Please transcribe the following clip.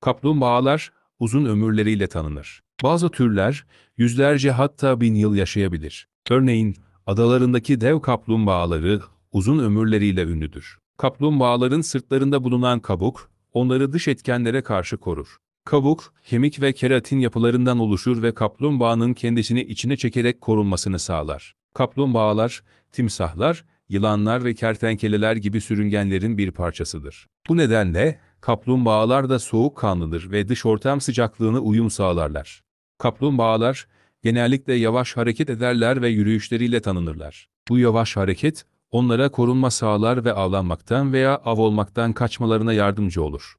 Kaplumbağalar uzun ömürleriyle tanınır. Bazı türler yüzlerce hatta bin yıl yaşayabilir. Örneğin adalarındaki dev kaplumbağaları uzun ömürleriyle ünlüdür. Kaplumbağaların sırtlarında bulunan kabuk, onları dış etkenlere karşı korur. Kabuk, kemik ve keratin yapılarından oluşur ve kaplumbağanın kendisini içine çekerek korunmasını sağlar. Kaplumbağalar, timsahlar, yılanlar ve kertenkeleler gibi sürüngenlerin bir parçasıdır. Bu nedenle kaplumbağalar da soğuk kanlıdır ve dış ortam sıcaklığını uyum sağlarlar. Kaplumbağalar genellikle yavaş hareket ederler ve yürüyüşleriyle tanınırlar. Bu yavaş hareket onlara korunma sağlar ve avlanmaktan veya av olmaktan kaçmalarına yardımcı olur.